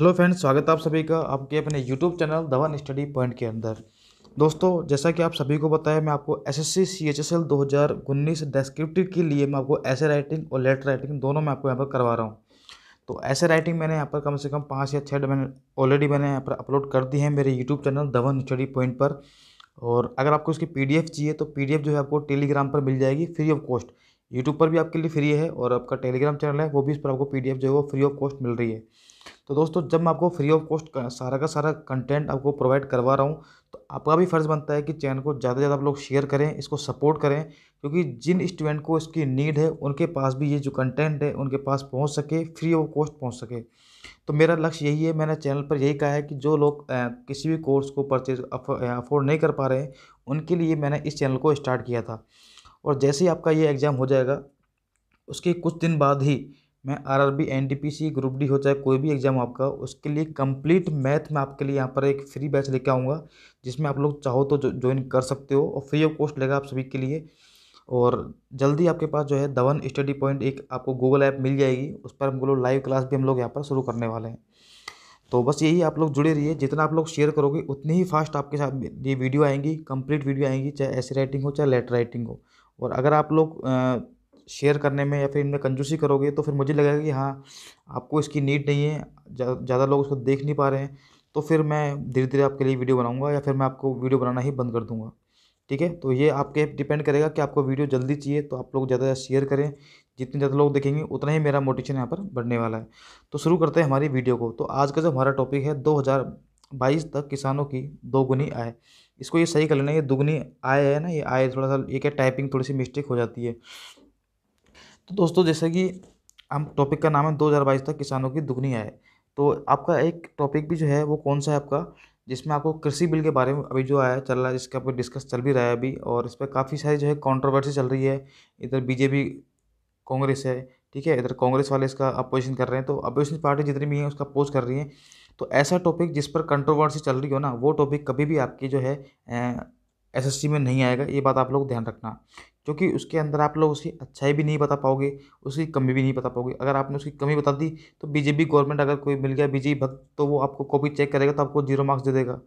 hello friends स्वागत है आप सभी का आपके अपने YouTube channel Dhawan study point के अंदर दोस्तों जैसा कि आप सभी को बताया मैं आपको S S C C H S L दो हज़ार उन्नीस डेस्क्रिप्टिव के लिए मैं आपको ऐसे राइटिंग और लेटर राइटिंग दोनों मैं आपको यहाँ पर करवा रहा हूँ तो ऐसे राइटिंग मैंने यहाँ पर कम से कम पाँच या छः मैंने ऑलरेडी मैंने यहाँ पर अपलोड कर दी है मेरे YouTube channel Dhawan study point पर और अगर आपको इसकी पी चाहिए तो पी जो है आपको टेलीग्राम पर मिल जाएगी फ्री ऑफ कॉस्ट यूट्यूब पर भी आपके लिए फ्री है और आपका टेलीग्राम चैनल है वो भी इस पर आपको पी जो है वो फ्री ऑफ कॉस्ट मिल रही है तो दोस्तों जब मैं आपको फ्री ऑफ कॉस्ट सारा का सारा कंटेंट आपको प्रोवाइड करवा रहा हूँ तो आपका भी फ़र्ज़ बनता है कि चैनल को ज़्यादा से ज़्यादा आप लोग शेयर करें इसको सपोर्ट करें क्योंकि जिन स्टूडेंट को इसकी नीड है उनके पास भी ये जो कंटेंट है उनके पास पहुँच सके फ्री ऑफ कॉस्ट पहुँच सके तो मेरा लक्ष्य यही है मैंने चैनल पर यही कहा है कि जो लोग किसी भी कोर्स को परचेज अफोर्ड नहीं कर पा रहे हैं उनके लिए मैंने इस चैनल को स्टार्ट किया था और जैसे ही आपका ये एग्ज़ाम हो जाएगा उसके कुछ दिन बाद ही मैं R R B N P C group D हो चाहे कोई भी एग्जाम आपका उसके लिए कंप्लीट मैथ में आपके लिए यहाँ पर एक फ्री बैच लेके आऊँगा जिसमें आप लोग चाहो तो ज्वाइन कर सकते हो और फ्री ऑफ कॉस्ट लेगा आप सभी के लिए और जल्दी आपके पास जो है धवन स्टडी पॉइंट एक आपको गूगल ऐप मिल जाएगी उस पर हम लोग लाइव क्लास भी हम लोग यहाँ पर शुरू करने वाले हैं तो बस यही आप लोग जुड़े रहिए जितना आप लोग शेयर करोगे उतनी ही फास्ट आपके साथ ये वीडियो आएंगी कंप्लीट वीडियो आएंगी चाहे ऐसी राइटिंग हो चाहे लेटर राइटिंग हो और अगर आप लोग शेयर करने में या फिर इनमें कंजूसी करोगे तो फिर मुझे लगेगा कि हाँ आपको इसकी नीड नहीं है ज़्यादा लोग उसको देख नहीं पा रहे हैं तो फिर मैं धीरे धीरे आपके लिए वीडियो बनाऊँगा या फिर मैं आपको वीडियो बनाना ही बंद कर दूँगा ठीक है तो ये आपके डिपेंड करेगा कि आपको वीडियो जल्दी चाहिए तो आप लोग ज़्यादा शेयर करें जितने ज़्यादा लोग देखेंगे उतना ही मेरा मोटिवेशन यहाँ पर बढ़ने वाला है तो शुरू करते हैं हमारी वीडियो को तो आज का जो हमारा टॉपिक है बाईस तक किसानों की दोगुनी आय इसको ये सही कर लेना ये दोगुनी आय है ना ये आय थोड़ा सा एक है टाइपिंग थोड़ी सी मिस्टेक हो जाती है तो दोस्तों जैसे कि हम टॉपिक का नाम है दो हज़ार बाईस तक किसानों की दुगनी आय तो आपका एक टॉपिक भी जो है वो कौन सा है आपका जिसमें आपको कृषि बिल के बारे में अभी जो आया चल रहा है जिसका पर डिस्कस चल भी रहा है अभी और इस पर काफ़ी सारी जो है कंट्रोवर्सी चल रही है इधर बीजेपी कांग्रेस है ठीक है इधर कांग्रेस वाले इसका अपोजिशन कर रहे हैं तो अपोजिशन पार्टी जितनी भी है उसका अपोज कर रही है तो ऐसा टॉपिक जिस पर कंट्रोवर्सी चल रही हो ना वो टॉपिक कभी भी आपकी जो है एसएससी में नहीं आएगा ये बात आप लोग ध्यान रखना क्योंकि उसके अंदर आप लोग उसकी अच्छाई भी नहीं बता पाओगे उसकी कमी भी नहीं बता पाओगे अगर आपने उसकी कमी बता दी तो बीजेपी गवर्नमेंट अगर कोई मिल गया बीजेपी भक्त तो वो आपको कॉपी चेक करेगा तो आपको जीरो मार्क्स दे देगा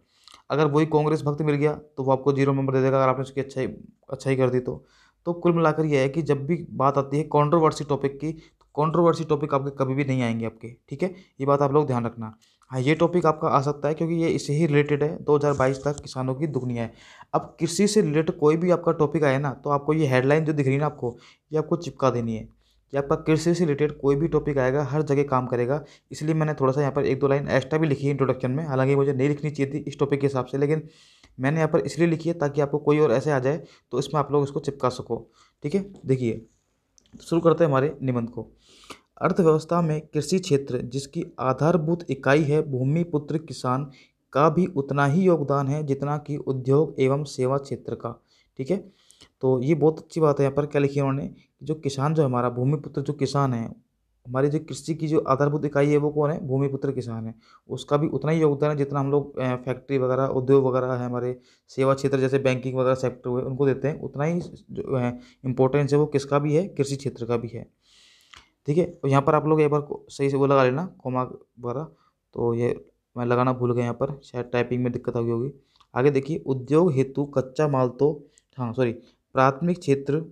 अगर वही कांग्रेस भक्त मिल गया तो वो आपको जीरो नंबर दे देगा अगर आपने उसकी अच्छाई अच्छाई कर दी तो तो कुल मिलाकर यह है कि जब भी बात आती है कॉन्ट्रोवर्सी टॉपिक की तो कॉन्ट्रोवर्सी टॉपिक आपके कभी भी नहीं आएंगे आपके ठीक है ये बात आप लोग ध्यान रखना हाँ ये टॉपिक आपका आ सकता है क्योंकि ये इससे ही रिलेटेड है दो हज़ार बाईस तक किसानों की दुगनी है अब कृषि से रिलेटेड कोई भी आपका टॉपिक आए ना तो आपको ये हेडलाइन जो दिख रही है ना आपको ये आपको चिपका देनी है कि आपका कृषि से रिलेटेड कोई भी टॉपिक आएगा हर जगह काम करेगा इसलिए मैंने थोड़ा सा यहाँ पर एक दो लाइन एक्स्ट्रा भी लिखी है इंट्रोडक्शन में हालांकि मुझे नहीं लिखनी चाहिए थी इस टॉपिक के हिसाब से लेकिन मैंने यहाँ पर इसलिए लिखी है ताकि आपको कोई और ऐसे आ जाए तो इसमें आप लोग इसको चिपका सको ठीक है देखिए शुरू करते हैं हमारे निबंध को अर्थव्यवस्था में कृषि क्षेत्र जिसकी आधारभूत इकाई है भूमिपुत्र किसान का भी उतना ही योगदान है जितना कि उद्योग एवं सेवा क्षेत्र का ठीक है तो ये बहुत अच्छी बात है यहाँ पर क्या लिखी है उन्होंने जो किसान जो हमारा भूमिपुत्र जो किसान है हमारी जो कृषि की जो आधारभूत इकाई है वो कौन है भूमिपुत्र किसान है उसका भी उतना ही योगदान है जितना हम लोग फैक्ट्री वगैरह उद्योग वगैरह है हमारे सेवा क्षेत्र जैसे बैंकिंग वगैरह सेक्टर हुए उनको देते हैं उतना ही जो है इम्पोर्टेंस है वो किसका भी है कृषि क्षेत्र का भी है ठीक है और यहाँ पर आप लोग एक बार सही से वो लगा लेना कोमा वगैरह तो ये मैं लगाना भूल गया यहाँ पर शायद टाइपिंग में दिक्कत आ गई होगी आगे देखिए उद्योग हेतु कच्चा माल तो हाँ सॉरी प्राथमिक क्षेत्र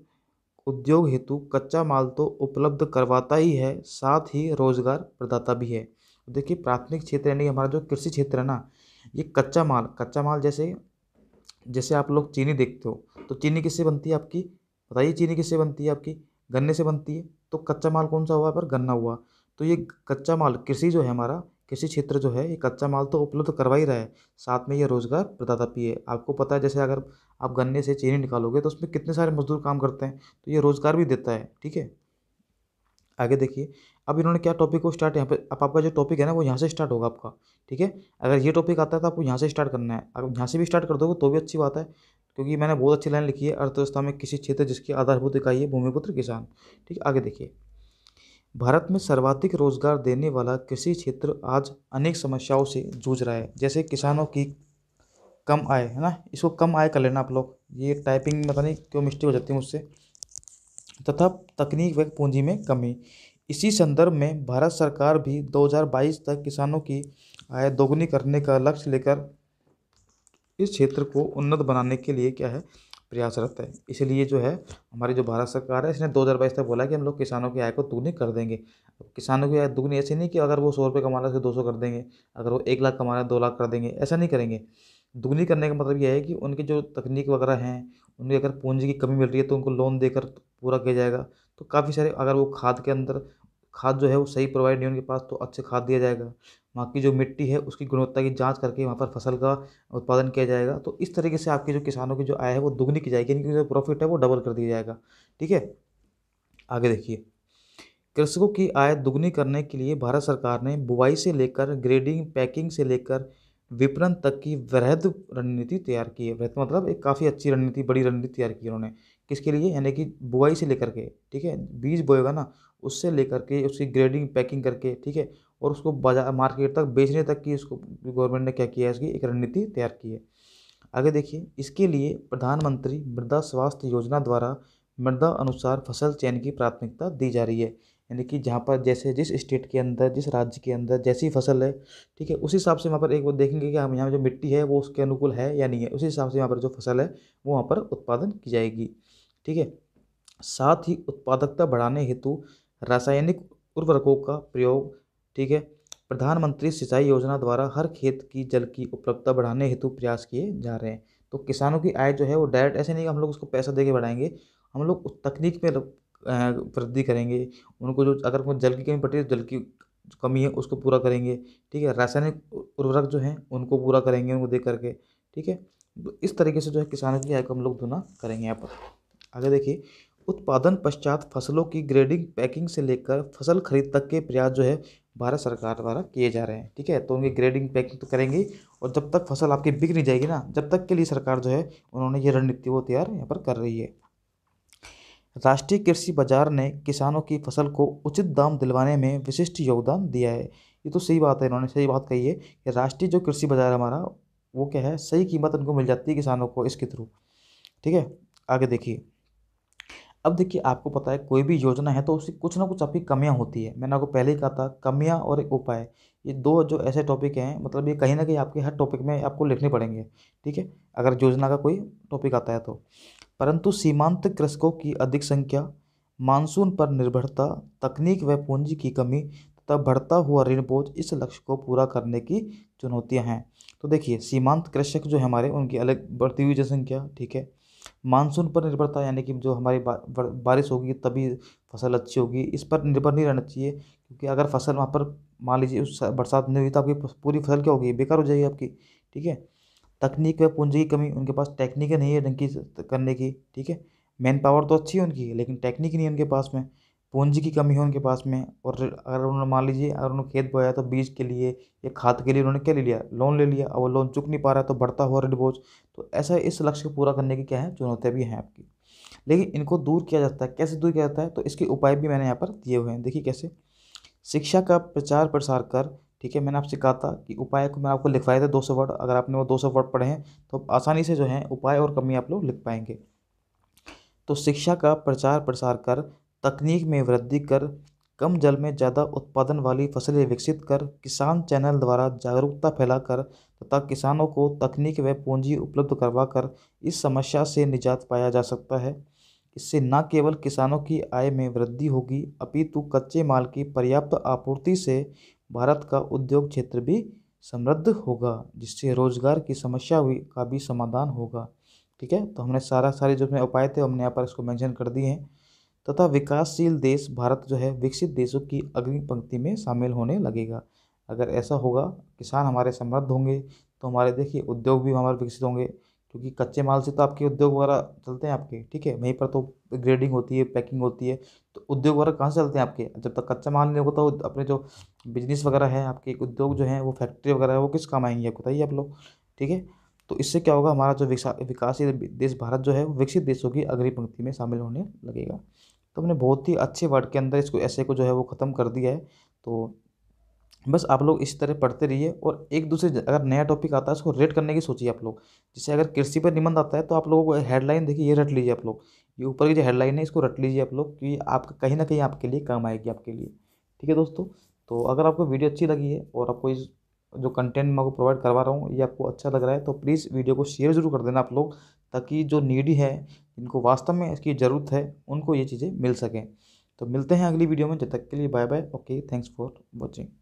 उद्योग हेतु कच्चा माल तो उपलब्ध करवाता ही है साथ ही रोजगार प्रदाता भी है देखिए प्राथमिक क्षेत्र यानी हमारा जो कृषि क्षेत्र है ना ये कच्चा माल कच्चा माल जैसे जैसे आप लोग चीनी देखते हो तो चीनी किससे बनती है आपकी बताइए चीनी किससे बनती है आपकी गन्ने से बनती है तो कच्चा माल कौन सा हुआ पर गन्ना हुआ तो ये कच्चा माल कृषि जो है हमारा कृषि क्षेत्र जो है ये कच्चा माल तो उपलब्ध करवा ही रहा है साथ में ये रोज़गार प्रदाता भी है आपको पता है जैसे अगर आप गन्ने से चीनी निकालोगे तो उसमें कितने सारे मजदूर काम करते हैं तो ये रोज़गार भी देता है ठीक है आगे देखिए अब इन्होंने क्या टॉपिक को स्टार्ट यहाँ पे अब आपका जो टॉपिक है ना वो यहाँ से स्टार्ट होगा आपका ठीक है अगर ये टॉपिक आता है तो आपको यहाँ से स्टार्ट करना है अगर यहाँ से भी स्टार्ट कर दोगे तो भी अच्छी बात है क्योंकि मैंने बहुत अच्छी लाइन लिखी है अर्थव्यवस्था में किसी क्षेत्र जिसकी आधारभूत इकाई है भूमिपुत्र किसान ठीक आगे देखिए भारत में सर्वाधिक रोजगार देने वाला कृषि क्षेत्र आज अनेक समस्याओं से जूझ रहा है जैसे किसानों की कम आय है ना इसको कम आय कर लेना आप लोग ये टाइपिंग में पता नहीं क्यों मिस्टेक हो जाती है मुझसे तथा तकनीक व पूंजी में कमी इसी संदर्भ में भारत सरकार भी 2022 तक किसानों की आय दोगुनी करने का लक्ष्य लेकर इस क्षेत्र को उन्नत बनाने के लिए क्या है प्रयासरत है इसलिए जो है हमारी जो भारत सरकार है इसने दो हज़ार बाईस तक बोला कि हम लोग किसानों की आय को दुगनी कर देंगे किसानों की आय दुगनी ऐसी नहीं कि अगर वो सौ रुपये कमा रहे हैं दो सौ कर देंगे अगर वो एक लाख कमा रहे हैं दो लाख कर देंगे ऐसा नहीं करेंगे दुगनी करने का मतलब यह है कि उनकी जो तकनीक वगैरह हैं उनकी अगर पूंजी की कमी मिल रही है तो उनको लोन देकर पूरा किया जाएगा तो काफ़ी सारे अगर वो खाद के अंदर खाद जो है वो सही प्रोवाइड नहीं उनके पास तो अच्छे खाद दिया जाएगा वहाँ की जो मिट्टी है उसकी गुणवत्ता की जांच करके वहाँ पर फसल का उत्पादन किया जाएगा तो इस तरीके से आपके जो किसानों की जो आय है वो दुगनी की जाएगी इनकी जो प्रॉफिट है वो डबल कर दिया जाएगा ठीक है आगे देखिए कृषकों की आय दुगनी करने के लिए भारत सरकार ने बुवाई से लेकर ग्रेडिंग पैकिंग से लेकर विपणन तक की वृहद रणनीति तैयार की है वृहद मतलब एक काफ़ी अच्छी रणनीति बड़ी रणनीति तैयार की उन्होंने किसके लिए यानी कि बुआई से लेकर के ठीक है बीज बोएगा ना उससे लेकर के उसकी ग्रेडिंग पैकिंग करके ठीक है और उसको बाजार मार्केट तक बेचने तक की उसको गवर्नमेंट ने क्या किया है इसकी एक रणनीति तैयार की है आगे देखिए इसके लिए प्रधानमंत्री मृदा स्वास्थ्य योजना द्वारा मृदा अनुसार फसल चयन की प्राथमिकता दी जा रही है यानी कि जहाँ पर जैसे जिस स्टेट के अंदर जिस राज्य के अंदर जैसी फसल है ठीक है उसी हिसाब से वहाँ पर एक वो देखेंगे कि हम यहाँ जो मिट्टी है वो उसके अनुकूल है या नहीं है उसी हिसाब से यहाँ पर जो फसल है वो वहाँ पर उत्पादन की जाएगी ठीक है साथ ही उत्पादकता बढ़ाने हेतु रासायनिक उर्वरकों का प्रयोग ठीक है प्रधानमंत्री सिंचाई योजना द्वारा हर खेत की जल की उपलब्धता बढ़ाने हेतु प्रयास किए जा रहे हैं तो किसानों की आय जो है वो डायरेक्ट ऐसे नहीं कि हम लोग उसको पैसा दे के बढ़ाएंगे हम लोग उस तकनीक में वृद्धि करेंगे उनको जो अगर उनको जल की कमी पड़ती है तो जल की कमी है उसको पूरा करेंगे ठीक है रासायनिक उर्वरक जो हैं उनको पूरा करेंगे उनको दे करके ठीक है तो इस तरीके से जो है किसानों की आय को हम लोग दुना करेंगे यहाँ पर आगे देखिए उत्पादन पश्चात फसलों की ग्रेडिंग पैकिंग से लेकर फसल खरीद तक के प्रयास जो है भारत सरकार द्वारा किए जा रहे हैं ठीक है तो उनकी ग्रेडिंग पैकिंग तो करेंगे और जब तक फसल आपकी बिक नहीं जाएगी ना जब तक के लिए सरकार जो है उन्होंने ये रणनीति वो तैयार यहाँ पर कर रही है राष्ट्रीय कृषि बाजार ने किसानों की फसल को उचित दाम दिलवाने में विशिष्ट योगदान दिया है ये तो सही बात है इन्होंने सही बात कही है कि राष्ट्रीय जो कृषि बाजार हमारा वो क्या है सही कीमत उनको मिल जाती है किसानों को इसके थ्रू ठीक है आगे देखिए अब देखिए आपको पता है कोई भी योजना है तो उसकी कुछ ना कुछ आपकी कमियाँ होती है मैंने आपको पहले ही कहा था कमियाँ और एक उपाय ये दो जो ऐसे टॉपिक हैं मतलब ये कहीं ना कहीं आपके हर टॉपिक में आपको लिखने पड़ेंगे ठीक है अगर योजना का कोई टॉपिक आता है तो परंतु सीमांत कृषकों की अधिक संख्या मानसून पर निर्भरता तकनीक व पूंजी की कमी तथा बढ़ता हुआ ऋण बोझ इस लक्ष्य को पूरा करने की चुनौतियाँ हैं तो देखिए सीमांत कृषक जो है हमारे उनकी अलग बढ़ती हुई जनसंख्या ठीक है मानसून पर निर्भरता यानी कि जो हमारी बारिश होगी तभी फसल अच्छी होगी इस पर निर्भर नहीं रहना चाहिए क्योंकि अगर फसल वहाँ पर मान लीजिए उस बरसात नहीं हुई तो आपकी पूरी फसल क्या होगी बेकार हो जाएगी आपकी ठीक है तकनीक व पूंजी की कमी उनके पास टेक्निक नहीं है ढंग की करने की ठीक है मैन पावर तो अच्छी है उनकी लेकिन टेक्निक नहीं है उनके पास में पूंजी की कमी है उनके पास में और अगर उन्होंने मान लीजिए अगर उन्होंने खेत बोया तो बीज के लिए या खाद के लिए उन्होंने क्या ले लिया लोन ले लिया और वो लोन चुक नहीं पा रहा है तो बढ़ता हुआ ऋण बोझ तो ऐसा इस लक्ष्य को पूरा करने की क्या है चुनौतियाँ भी हैं आपकी लेकिन इनको दूर किया जाता है कैसे दूर किया जाता है तो इसके उपाय भी मैंने यहाँ पर दिए हुए हैं देखिए कैसे शिक्षा का प्रचार प्रसार कर ठीक है मैंने आपसे कहा था कि उपाय को मैं आपको लिखवाया था सौ वर्ड अगर आपने वो दो सौ वर्ड पढ़े हैं तो आसानी से जो है उपाय और कमी आप लोग लिख पाएंगे तो शिक्षा का प्रचार प्रसार कर तकनीक में वृद्धि कर कम जल में ज़्यादा उत्पादन वाली फसलें विकसित कर किसान चैनल द्वारा जागरूकता फैलाकर तथा किसानों को तकनीक व पूंजी उपलब्ध करवा कर इस समस्या से निजात पाया जा सकता है इससे न केवल किसानों की आय में वृद्धि होगी अपितु कच्चे माल की पर्याप्त आपूर्ति से भारत का उद्योग क्षेत्र भी समृद्ध होगा जिससे रोजगार की समस्या हुई का भी समाधान होगा ठीक है तो हमने सारा सारे जो अपने उपाय थे हमने यहाँ पर इसको मेंशन कर दिए हैं तथा विकासशील देश भारत जो है विकसित देशों की अग्रिम पंक्ति में शामिल होने लगेगा अगर ऐसा होगा किसान हमारे समृद्ध होंगे तो हमारे देखिए उद्योग भी हमारे विकसित होंगे क्योंकि कच्चे माल से तो आपके उद्योग वगैरह चलते हैं आपके ठीक है वहीं पर तो ग्रेडिंग होती है पैकिंग होती है तो उद्योग वगैरह कहाँ से चलते हैं आपके जब तक कच्चा माल नहीं होगा तो अपने जो बिजनेस वगैरह है आपके उद्योग जो है वो फैक्ट्री वगैरह है वो किस काम आएंगे आपको बताइए आप लोग ठीक है तो इससे क्या होगा हमारा जो विकासशील देश भारत जो है वो विकसित देशों की अग्रिम पंक्ति में शामिल होने लगेगा तो हमने बहुत ही अच्छे वर्ड के अंदर इसको ऐसे को जो है वो ख़त्म कर दिया है तो बस आप लोग इस तरह पढ़ते रहिए और एक दूसरे अगर नया टॉपिक आता है उसको रेड करने की सोचिए आप लोग जैसे अगर कृषि पर निबंध आता है तो आप लोगों को हेडलाइन देखिए ये रट लीजिए आप लोग ये ऊपर की जो हेडलाइन है इसको रट लीजिए आप लोग कि आपका कहीं ना कहीं आपके लिए काम आएगी आपके लिए ठीक है दोस्तों तो अगर आपको वीडियो अच्छी लगी है और आपको इस जो कंटेंट मैं आपको प्रोवाइड करवा रहा हूँ ये आपको अच्छा लग रहा है तो प्लीज़ वीडियो को शेयर ज़रूर कर देना आप लोग ताकि जो नीडी है जिनको वास्तव में इसकी ज़रूरत है उनको ये चीज़ें मिल सकें तो मिलते हैं अगली वीडियो में जब तक के लिए bye bye okay thanks for watching